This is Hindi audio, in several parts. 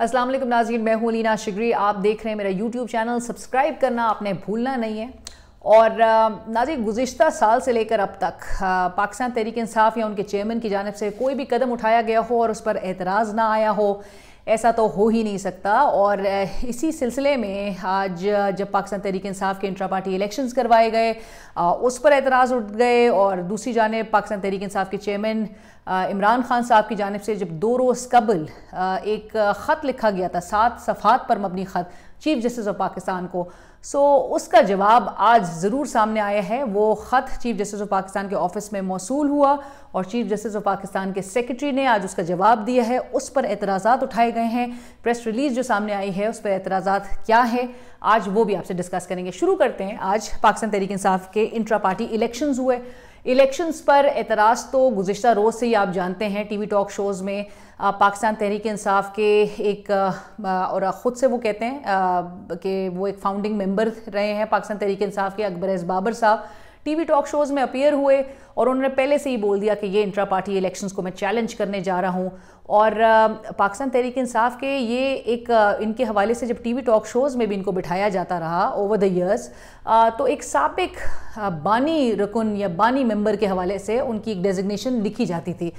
अस्सलाम वालेकुम नाजीन मैं हूँ लीना शिगरी आप देख रहे हैं मेरा यूट्यूब चैनल सब्सक्राइब करना आपने भूलना नहीं है और नाजी गुज्त साल से लेकर अब तक पाकिस्तान तहरीक इंसाफ या उनके चेयरमैन की जानब से कोई भी कदम उठाया गया हो और उस पर एतराज़ ना आया हो ऐसा तो हो ही नहीं सकता और इसी सिलसिले में आज जब पाकिस्तान तहरीक इंसाफ के इंट्रा पार्टी इलेक्शन करवाए गए उस पर एतराज़ उठ गए और दूसरी जानब पाकिस्तान तहरीक इंसाफ के चेयरमैन इमरान खान साहब की जानब से जब दो रोज़ कबल एक ख़त लिखा गया था सात सफ़ात पर मबनी ख़त चीफ जस्टिस ऑफ पाकिस्तान को सो so, उसका जवाब आज ज़रूर सामने आया है वो ख़त चीफ जस्टिस ऑफ पाकिस्तान के ऑफिस में मौसू हुआ और चीफ जस्टिस ऑफ पाकिस्तान के सेक्रेटरी ने आज उसका जवाब दिया है उस पर एतराज़ा उठाए गए हैं प्रेस रिलीज जो सामने आई है उस पर एतराज़ा क्या है आज वो भी आपसे डिस्कस करेंगे शुरू करते हैं आज पाकिस्तान तहरीक इंसाफ के इंट्रा पार्टी इलेक्शन हुए इलेक्शंस पर एतराज़ तो गुज्त रोज़ से ही आप जानते हैं टीवी टॉक शोज़ में पाकिस्तान तहरीक इंसाफ के एक और ख़ुद से वो कहते हैं कि वो एक फाउंडिंग मेंबर रहे हैं पाकिस्तान तहरीक इंसाफ के Akbar S Babar sahab TV talk shows में अपियर हुए और उन्होंने पहले से ही बोल दिया कि ये इंट्रा पार्टी इलेक्शन को मैं चैलेंज करने जा रहा हूँ और पाकिस्तान तहरीक इंसाफ के ये एक इनके हवाले से जब टीवी टॉक शोज़ में भी इनको बिठाया जाता रहा ओवर द ईयर्स तो एक सबक बानी रकुन या बानी मेंबर के हवाले से उनकी एक डेजिग्नेशन लिखी जाती थी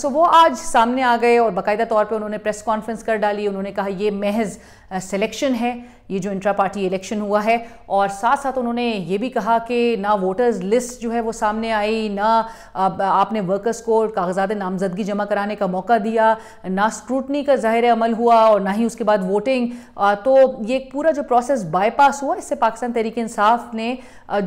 सो वो आज सामने आ गए और बाकायदा तौर पर उन्होंने प्रेस कॉन्फ्रेंस कर डाली उन्होंने कहा ये महज सिलेक्शन है ये जो इंट्रा पार्टी इलेक्शन हुआ है और साथ साथ उन्होंने ये भी कहा कि ना वोटर्स लिस्ट जो है वो सामने आई न ना आपने वर्कर्स को कागजात नामजदगी जमा कराने का मौका दिया ना स्क्रूटनी का ज़ाहिर अमल हुआ और ना ही उसके बाद वोटिंग तो ये पूरा जो प्रोसेस बाईपास हुआ इससे पाकिस्तान तहरीक इंसाफ ने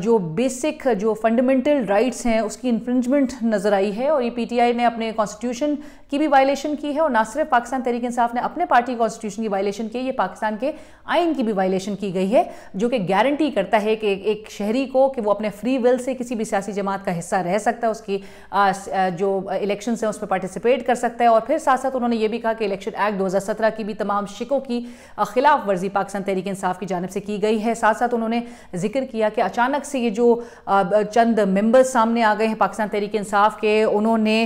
जो बेसिक जो फंडामेंटल राइट्स हैं उसकी इन्फ्रिंजमेंट नज़र आई है और ये पीटीआई ने अपने कॉन्स्टिट्यूशन की भी वायलेशन की है और ना सिर्फ पाकिस्तान तहरीक इंसाफ ने अपने पार्टी कॉन्स्टिट्यूशन की वायलेशन की है ये पाकिस्तान के आइन की भी वायलेशन की गई है जो कि गारंटी करता है कि एक शहरी को कि वो अपने फ्री विल से किसी भी सियासी जमात का हिस्सा रह सकता है उसकी जो इलेक्शन है उसमें पार्टिसिपेट कर सकता है और फिर साथ साथ उन्होंने ये भी कहा कि इलेक्शन एक्ट दो की भी तमाम शिकों की खिलाफ वर्जी पाकिस्तान तहरीक इंसाफ की जानब से की गई है साथ साथ उन्होंने जिक्र किया कि अचानक से ये जो चंद मेंबर्स सामने आ गए हैं पाकिस्तान तहरीक इंसाफ के उन्होंने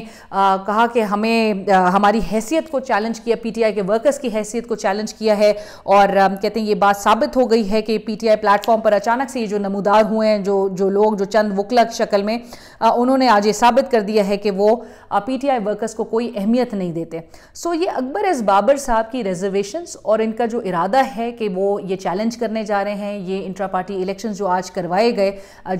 कहा कि हमें हमारी हैसियत को चैलेंज किया पीटीआई के वर्कर्स की हैसियत को चैलेंज किया है और कहते हैं ये बात साबित हो गई है कि पीटीआई प्लेटफॉर्म पर अचानक से ये जो नमूदार हुए हैं जो जो लोग जो चंद वकलक शक्ल में उन उन्होंने आज ये साबित कर दिया है कि वो पीटीआई वर्कर्स को कोई अहमियत नहीं देते सो ये अकबर एस बाबर साहब की रिजर्वेशंस और इनका जो इरादा है कि वो ये चैलेंज करने जा रहे हैं ये इंट्रा पार्टी इलेक्शन जो आज करवाए गए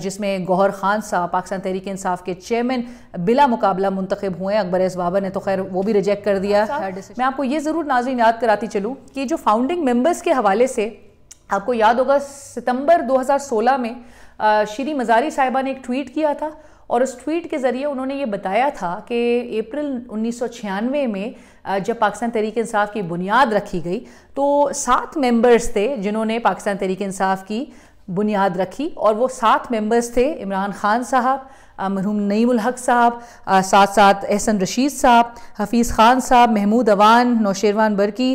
जिसमें गौहर खान साहब पाकिस्तान तहरीक इंसाफ के चेयरमैन बिला मुकाबला मुंतखब हुए अकबर एस बाबर ने तो खैर वो भी रिजेक्ट कर दिया अच्छा, मैं आपको ये ज़रूर नाजरीन याद कराती चलूँ कि जो फाउंडिंग मेम्बर्स के हवाले से आपको याद होगा सितंबर 2016 में श्री मजारी साहिबा ने एक ट्वीट किया था और उस ट्वीट के ज़रिए उन्होंने ये बताया था कि अप्रैल उन्नीस में जब पाकिस्तान तहरीक इंसाफ की बुनियाद रखी गई तो सात मेंबर्स थे जिन्होंने पाकिस्तान तहरीक इंसाफ की बुनियाद रखी और वो सात मेंबर्स थे इमरान खान साहब मरहूम नईमुल हक साहब साथ साथ एहसन रशीद साहब हफीज़ खान साहब महमूद अवान नौशेरवान बरकी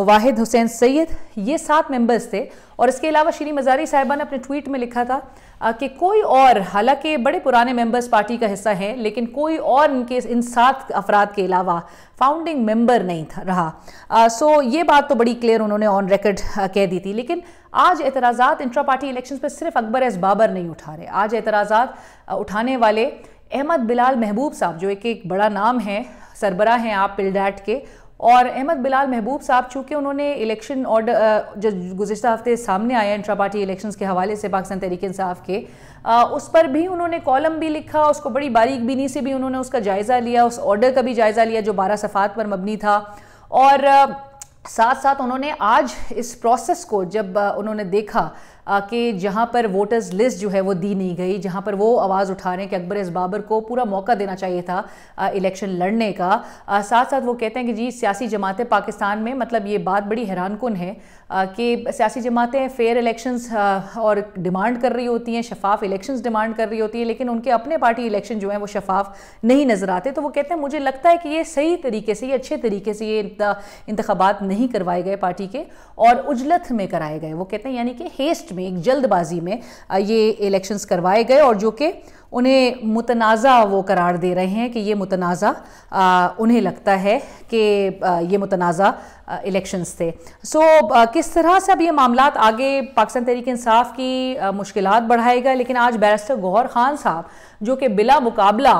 मुवाहिद हुसैन सैद ये सात मेंबर्स थे और इसके अलावा श्री मजारी साहिबा ने अपने ट्वीट में लिखा था कि कोई और हालांकि बड़े पुराने मेंबर्स पार्टी का हिस्सा हैं लेकिन कोई और इनके इन सात अफराद के अलावा फाउंडिंग मेंबर नहीं था रहा आ, सो ये बात तो बड़ी क्लियर उन्होंने ऑन रिकॉर्ड कह दी थी लेकिन आज एतराज़ात इंट्रा पार्टी इलेक्शन पर सिर्फ अकबर एस बाबर नहीं उठा रहे आज एतराज़ात उठाने वाले अहमद बिलाल महबूब साहब जो एक एक बड़ा नाम है सरबरा हैं आप पिलडैट के और अहमद बिलाल महबूब साहब चूँकि उन्होंने इलेक्शन ऑर्डर जो गुजशत हफ्ते सामने आया इंट्रा पार्टी इलेक्शन के हवाले से पाकिस्तान तहरीक इंसाफ के आ, उस पर भी उन्होंने कॉलम भी लिखा उसको बड़ी बारीक बीनी से भी उन्होंने उसका जायज़ा लिया उस ऑर्डर का भी जायज़ा लिया जो बारह सफ़ात पर मबनी था और साथ साथ उन्होंने आज इस प्रोसेस को जब उन्होंने देखा कि जहाँ पर वोटर्स लिस्ट जो है वो दी नहीं गई जहाँ पर वो आवाज़ उठा रहे हैं कि अकबर इस बाबर को पूरा मौका देना चाहिए था इलेक्शन लड़ने का साथ साथ वो कहते हैं कि जी सियासी जमातें पाकिस्तान में मतलब ये बात बड़ी हैरान कन है कि सियासी जमातें फेयर इलेक्शंस और डिमांड कर रही होती हैं शफाफ इलेक्शंस डिमांड कर रही होती हैं लेकिन उनके अपने पार्टी इलेक्शन जो हैं वो शफाफ नहीं नज़र आते तो वो कहते हैं मुझे लगता है कि ये सही तरीके से ये अच्छे तरीके से ये इंतबात नहीं करवाए गए पार्टी के और उजलत में कराए गए वो कहते हैं यानी कि हेस्ट में एक जल्दबाजी में ये इलेक्शंस करवाए गए और जो कि उन्हें मुतनाज़ा वो करार दे रहे हैं कि ये मुतनाज़ा उन्हें लगता है कि ये मुतनाज़ा इलेक्शंस थे सो आ, किस तरह से अब ये मामला आगे पाकिस्तान तहरीक इंसाफ की मुश्किल बढ़ाएगा लेकिन आज बैरिस्टर गौहर खान साहब जो कि बिला मुकाबला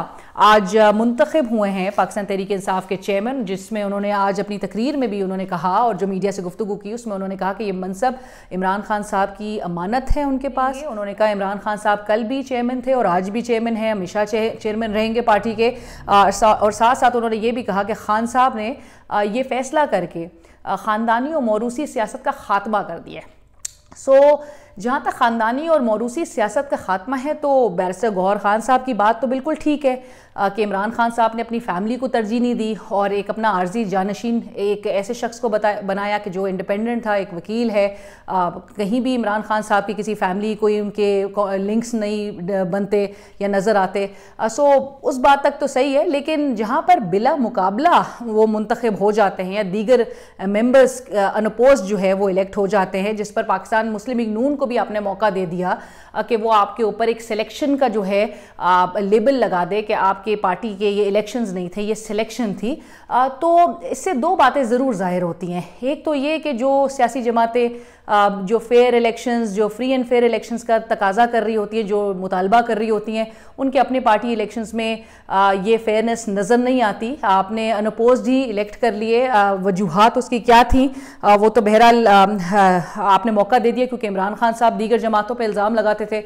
आज मुंतखब हुए हैं पाकिस्तान तहरीक इंसाफ के चेयरमैन जिसमें उन्होंने आज अपनी तकरीर में भी उन्होंने कहा और जो मीडिया से गुफ्तु की उसमें उन्होंने कहा कि ये मनसब इमरान खान साहब की अमानत है उनके पास उन्होंने कहा इमरान खान साहब कल भी चेयरमैन थे और आज भी भी चेयरमैन हैं अमित शाह चेयरमैन रहेंगे पार्टी के और साथ साथ उन्होंने ये भी कहा कि खान साहब ने ये फैसला करके ख़ानदानी और मौरूसी सियासत का खात्मा कर दिया है सो so, जहाँ तक ख़ानदानी और मौरूसी सियासत का खात्मा है तो बैरसर गौहर खान साहब की बात तो बिल्कुल ठीक है कि इमरान खान साहब ने अपनी फैमिली को तरजीह नहीं दी और एक अपना आर्जी जानशीन एक ऐसे शख्स को बता बनाया कि जो इंडिपेंडेंट था एक वकील है आ, कहीं भी इमरान खान साहब की किसी फैमिली कोई उनके लिंक्स नहीं बनते या नज़र आते आ, सो उस बात तक तो सही है लेकिन जहाँ पर बिला मुकाबला वो मंतखब हो जाते हैं या दीगर मेम्बर्स अनपोज जो है वो इलेक्ट हो जाते हैं जिस पर पाकिस्तान मुस्लिम लीग नून को भी आपने मौका दे दिया कि वो आपके ऊपर एक सिलेक्शन का जो है लेबल लगा दे कि आप आपके पार्टी के ये इलेक्शंस नहीं थे ये सिलेक्शन थी तो इससे दो बातें ज़रूर ज़ाहिर होती हैं एक तो ये कि जो सियासी जमातें जो फेयर इलेक्शंस जो फ्री एंड फेयर इलेक्शंस का तकाजा कर रही होती हैं जो मुतालबा कर रही होती हैं उनके अपने पार्टी इलेक्शंस में ये फेयरनेस नज़र नहीं आती आपने अनपोज ही इलेक्ट कर लिए वजूहत उसकी क्या थी वो तो बहरहाल आपने मौका दे दिया क्योंकि इमरान खान साहब दीगर जमातों पर इल्ज़ाम लगाते थे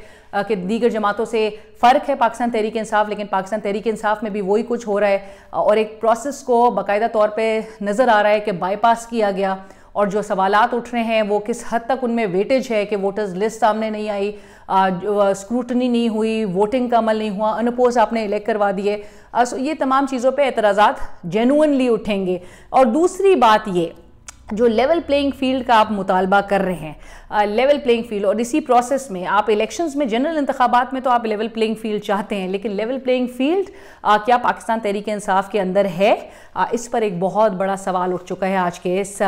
कि दीगर जमातों से फ़र्क है पाकिस्तान तहरीक इंसाफ लेकिन पाकिस्तान तहरीक इंसाफ में भी वही कुछ हो रहा है और एक प्रोसेस को बाकायदा तौर पर नज़र आ रहा है कि बाईपास किया गया और जो सवाल उठ रहे हैं वो किस हद तक उनमें वेटेज है कि वोटर्स लिस्ट सामने नहीं आई स्क्रूटनी नहीं हुई वोटिंग का अमल नहीं हुआ अनपोज आपने इलेक्ट करवा दिए ये तमाम चीज़ों पे एतराज़ात जेनुनली उठेंगे और दूसरी बात ये जो लेवल प्लेइंग फील्ड का आप मुतालबा कर रहे हैं लेवल प्लेइंग फील्ड और इसी प्रोसेस में आप इलेक्शंस में जनरल इंतबात में तो आप लेवल प्लेइंग फील्ड चाहते हैं लेकिन लेवल प्लेइंग फील्ड क्या पाकिस्तान तहरीक इंसाफ के अंदर है आ, इस पर एक बहुत बड़ा सवाल उठ चुका है आज के इस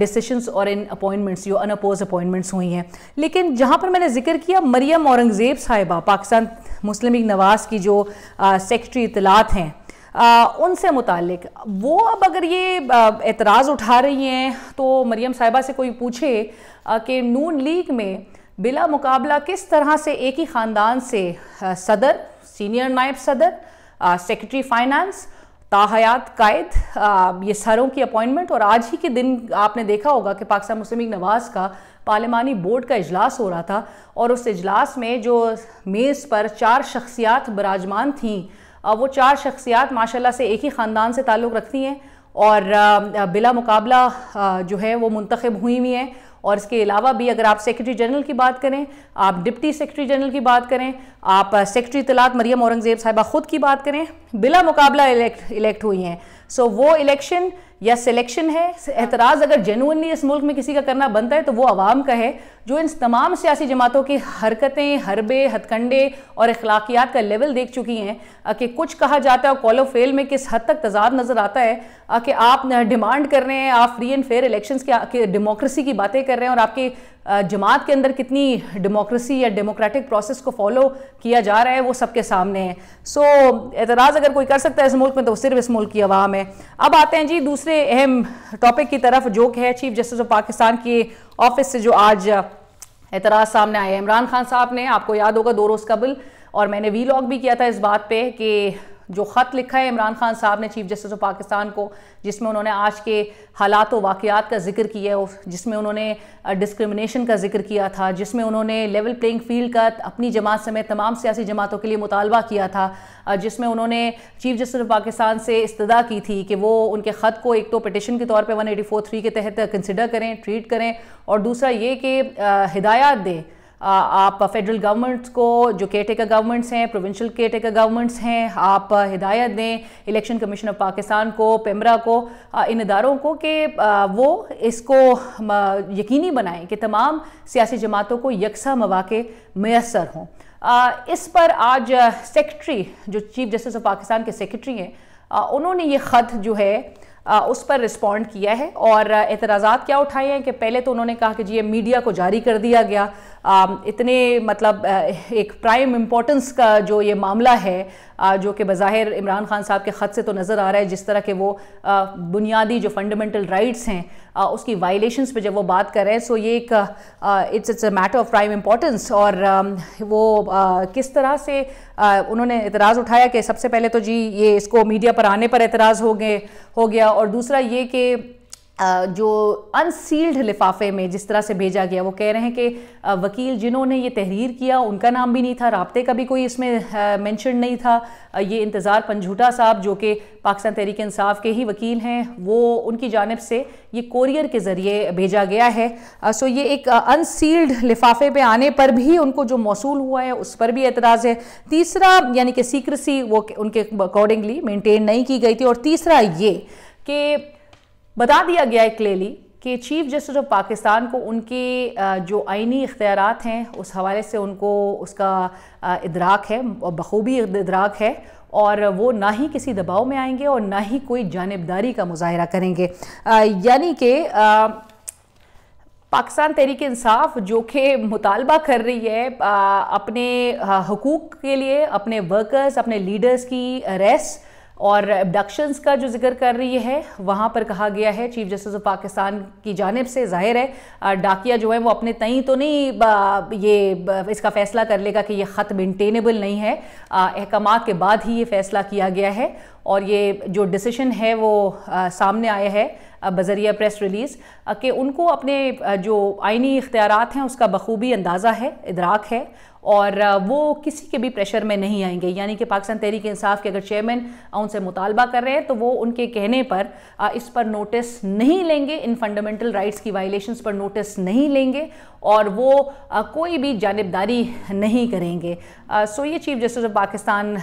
डिसीशंस और इन अपॉइंटमेंट्स जो अनअपोज अपॉइंटमेंट्स हुई हैं लेकिन जहाँ पर मैंने जिक्र किया मरियम औरंगज़ेब साहिबा पाकिस्तान मुस्लिम नवाज़ की जो सेक्रटरी इतलात हैं आ, उनसे मुतक वो अब अगर ये एतराज़ उठा रही हैं तो मरियम साहिबा से कोई पूछे कि नून लीग में बिला मुकाबला किस तरह से एक ही ख़ानदान से सदर सीनियर नायब सदर सेक्रेटरी फाइनेंस ताहयात कायद ये सरों की अपॉइंटमेंट और आज ही के दिन आपने देखा होगा कि पाकिस्तान मुस्लिम लीग नवाज़ का पार्लिमानी बोर्ड का इजलास हो रहा था और उस इजलास में जो मेज़ पर चार शख्सियात बराजमान थीं वो चार शख्सियात माशाल्लाह से एक ही ख़ानदान से ताल्लुक़ रखती हैं और बिला मुकाबला जो है वो मंतखब हुई हुई हैं और इसके अलावा भी अगर आप सेक्रेटरी जनरल की बात करें आप डिप्टी सेक्रेटरी जनरल की बात करें आप सेक्रेटरी तलात मरियम औरंगज़ेब साहिबा ख़ुद की बात करें बिला मुकाबला इलेक्ट इलेक्ट हुई हैं सो so, वो इलेक्शन या सिलेक्शन है एतराज़ अगर जेनुअनली इस मुल्क में किसी का करना बनता है तो वो आवाम का है जो इन तमाम सियासी जमातों की हरकतें हरबे हथकंडे और अखलाकियात का लेवल देख चुकी हैं कि कुछ कहा जाता है और कॉलो फेल में किस हद तक तजाद नज़र आता है कि आप डिमांड कर रहे हैं आप फ्री एंड फेयर इलेक्शन की डेमोक्रेसी की बातें कर रहे हैं और आपके जमात के अंदर कितनी डेमोक्रेसी या डेमोक्रेटिक प्रोसेस को फॉलो किया जा रहा है वो सबके सामने है सो so, एतराज़ अगर कोई कर सकता है इस मुल्क में तो सिर्फ इस मुल्क की आवाम है अब आते हैं जी दूसरे अहम टॉपिक की तरफ जो कि है चीफ जस्टिस ऑफ पाकिस्तान के ऑफिस से जो आज एतराज़ सामने आया इमरान खान साहब ने आपको याद होगा दो रोज़ कबल और मैंने वी लॉग भी किया था इस बात पर कि जो ख़त लिखा है इमरान खान साहब ने चीफ जस्टिस ऑफ पाकिस्तान को जिसमें उन्होंने आज के हालात व वाक़ात का जिक्र किया है जिसमें उन्होंने डिस्क्रिमिनेशन का जिक्र किया था जिसमें उन्होंने लेवल प्लेइंग फील्ड का अपनी जमात समेत तमाम सियासी जमातों के लिए मुतालबा किया था जिसमें उन्होंने चीफ जस्टिस ऑफ पाकिस्तान से इस्तदा की थी कि वो उनके ख़त को एक तो पटिशन के तौर पर वन एटी फोर थ्री के तहत कंसिडर करें ट्रीट करें और दूसरा ये कि हिदायत दें आप फेडरल गवर्नमेंट्स को जो केयर टेकर गवर्नमेंट्स हैं प्रोविंशियल केयर टेकर गवर्नमेंट्स हैं आप हिदायत दें इलेक्शन कमीशन ऑफ पाकिस्तान को पेमरा को इन इदारों को कि वो इसको यकीनी बनाएं कि तमाम सियासी जमातों को यकसा मौाक़े मैसर हों इस पर आज सेक्रेटरी जो चीफ जस्टिस ऑफ पाकिस्तान के सेक्रेटरी हैं उन्होंने ये ख़त जो है उस पर रिस्पॉन्ड किया है और एतराज़ात क्या उठाए हैं कि पहले तो उन्होंने कहा कि जी ये मीडिया को जारी कर दिया गया Um, इतने मतलब एक प्राइम इम्पोर्टेंस का जो ये मामला है जो कि बज़ाहिर इमरान खान साहब के ख़त से तो नज़र आ रहा है जिस तरह के वो बुनियादी जो फंडामेंटल राइट्स हैं उसकी वायलेशंस पे जब वो बात कर रहे हैं सो ये एक it's it's a matter of prime importance और वो किस तरह से उन्होंने एतराज़ उठाया कि सबसे पहले तो जी ये इसको मीडिया पर आने पर एतराज़ हो गए हो गया और दूसरा ये कि जो अनसील्ड लिफाफे में जिस तरह से भेजा गया वो कह रहे हैं कि वकील जिन्होंने ये तहरीर किया उनका नाम भी नहीं था रबते का भी कोई इसमें मेंशन नहीं था ये इंतज़ार पंजूटा साहब जो कि पाकिस्तान तहरीक इंसाफ के ही वकील हैं वो उनकी जानब से ये कोरियर के ज़रिए भेजा गया है सो ये एक अनसील्ड लिफाफे पर आने पर भी उनको जो मौसू हुआ है उस पर भी एतराज़ है तीसरा यानी कि सीक्रेसी वो उनके अकॉर्डिंगली मेनटेन नहीं की गई थी और तीसरा ये कि बता दिया गया है क्लेली कि चीफ जस्टिस ऑफ पाकिस्तान को उनके जो आइनी इख्तियार हैं उस हवाले से उनको उसका इदराक है बखूबी इदराक है और वो ना ही किसी दबाव में आएंगे और ना ही कोई जानबदारी का मुजाहरा करेंगे यानी कि पाकिस्तान तहरीक इंसाफ जो कि मुतालबा कर रही है आ, अपने हकूक़ के लिए अपने वर्कर्स अपने लीडर्स की रेस और एबडक्शंस का जो जिक्र कर रही है वहाँ पर कहा गया है चीफ जस्टिस ऑफ पाकिस्तान की जानब से जाहिर है डाकिया जो है वो अपने तई तो नहीं ये इसका फ़ैसला कर लेगा कि ये ख़त मेंटेनेबल नहीं है अहकाम के बाद ही ये फ़ैसला किया गया है और ये जो डिसीशन है वो आ, सामने आया है बजरिया प्रेस रिलीज़ के उनको अपने जो आइनी इख्तियार हैं उसका बखूबी अंदाज़ा है इदराक है और वो किसी के भी प्रेशर में नहीं आएंगे यानी कि पाकिस्तान तहरीक इंसाफ के अगर चेयरमैन उनसे मुतालबा कर रहे हैं तो वो उनके कहने पर इस पर नोटिस नहीं लेंगे इन फंडामेंटल राइट्स की वायलेशंस पर नोटिस नहीं लेंगे और वो कोई भी जानबदारी नहीं करेंगे सो ये चीफ जस्टिस ऑफ पाकिस्तान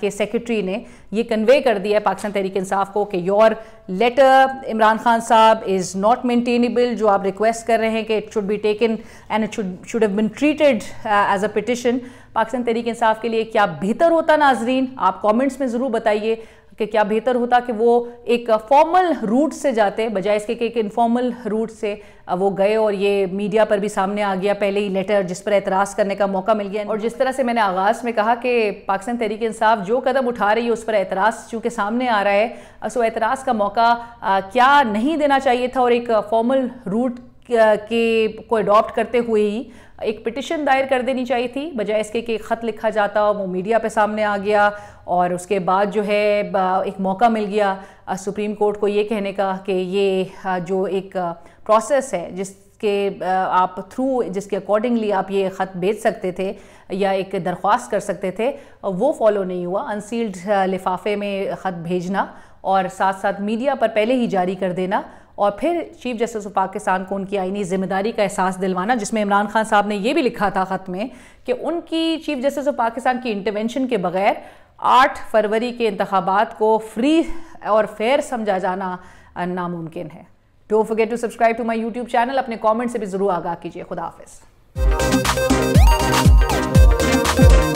के सेक्रेटरी ने ये कन्वे कर दिया है पाकिस्तान तहरीक इंसाफ को कि योर लेटर इमरान खान साहब इज़ नॉट मेंटेनेबल जो आप रिक्वेस्ट कर रहे हैं कि it should be taken and it should should have been treated as a petition Pakistan Tehreek Insaf के लिए क्या बेहतर होता नाजरीन आप कमेंट्स में ज़रूर बताइए कि क्या बेहतर होता कि वो एक फॉर्मल रूट से जाते बजाय इसके कि एक इनफॉर्मल रूट से वो गए और ये मीडिया पर भी सामने आ गया पहले ही लेटर जिस पर एतराज़ करने का मौका मिल गया और जिस तरह से मैंने आगाज़ में कहा कि पाकिस्तान तहरीक इंसाफ जो कदम उठा रही है उस पर एतराज़ चूँकि सामने आ रहा है सो एतराज़ का मौका क्या नहीं देना चाहिए था और एक फॉर्मल रूट के को अडॉप्ट करते हुए ही एक पिटिशन दायर कर देनी चाहिए थी बजाय इसके कि ख़त लिखा जाता वो मीडिया पे सामने आ गया और उसके बाद जो है एक मौका मिल गया सुप्रीम कोर्ट को ये कहने का कि ये जो एक प्रोसेस है जिस के आप थ्रू जिसके अकॉर्डिंगली आप ये ख़त भेज सकते थे या एक दरख्वास्त कर सकते थे वो फॉलो नहीं हुआ अनसील्ड लिफाफे में ख़त भेजना और साथ साथ मीडिया पर पहले ही जारी कर देना और फिर चीफ जस्टिस ऑफ पाकिस्तान को उनकी आईनी जिम्मेदारी का एहसास दिलवाना जिसमें इमरान खान साहब ने यह भी लिखा था ख़त में कि उनकी चीफ जस्टिस ऑफ पाकिस्तान की इंटरवेंशन के बगैर आठ फरवरी के इंतबात को फ्री और फेयर समझा जाना नामुमकिन है don't forget to subscribe to my YouTube channel अपने कॉमेंट से भी ज़रूर आगाह कीजिए खुदा